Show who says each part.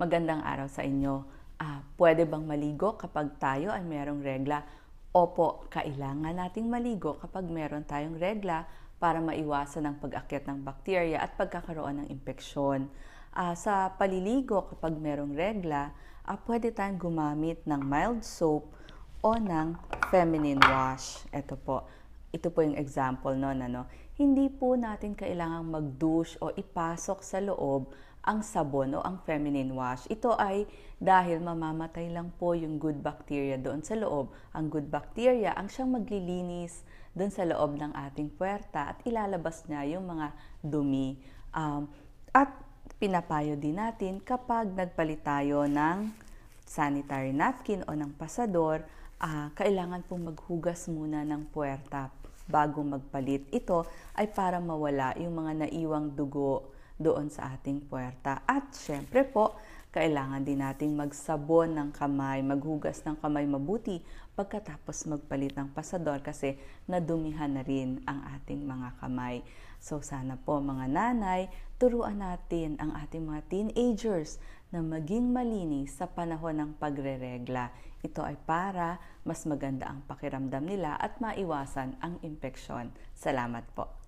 Speaker 1: Magandang araw sa inyo. Ah, pwede bang maligo kapag tayo ay merong regla? Opo, kailangan nating maligo kapag meron tayong regla para maiwasan ang pag-akyat ng bakterya at pagkakaroon ng impeksyon. Ah, sa paliligo kapag merong regla, ah, pwede tayong gumamit ng mild soap o ng feminine wash. Ito po ito po yung example noon ano, hindi po natin kailangang magdush o ipasok sa loob ang sabon o ang feminine wash. Ito ay dahil mamamatay lang po yung good bacteria doon sa loob. Ang good bacteria ang siyang maglilinis doon sa loob ng ating puwerta at ilalabas niya yung mga dumi. Um, at pinapayo din natin kapag nagpalit tayo ng sanitary napkin o ng pasador, uh, kailangan pong maghugas muna ng puwerta bago magpalit. Ito ay para mawala yung mga naiwang dugo doon sa ating puwerta. At syempre po, kailangan din nating magsabon ng kamay, maghugas ng kamay mabuti pagkatapos magpalit ng pasador kasi nadumihan na rin ang ating mga kamay. So sana po mga nanay, turuan natin ang ating mga teenagers na maging malinis sa panahon ng pagreregla. Ito ay para mas maganda ang pakiramdam nila at maiwasan ang impeksyon. Salamat po.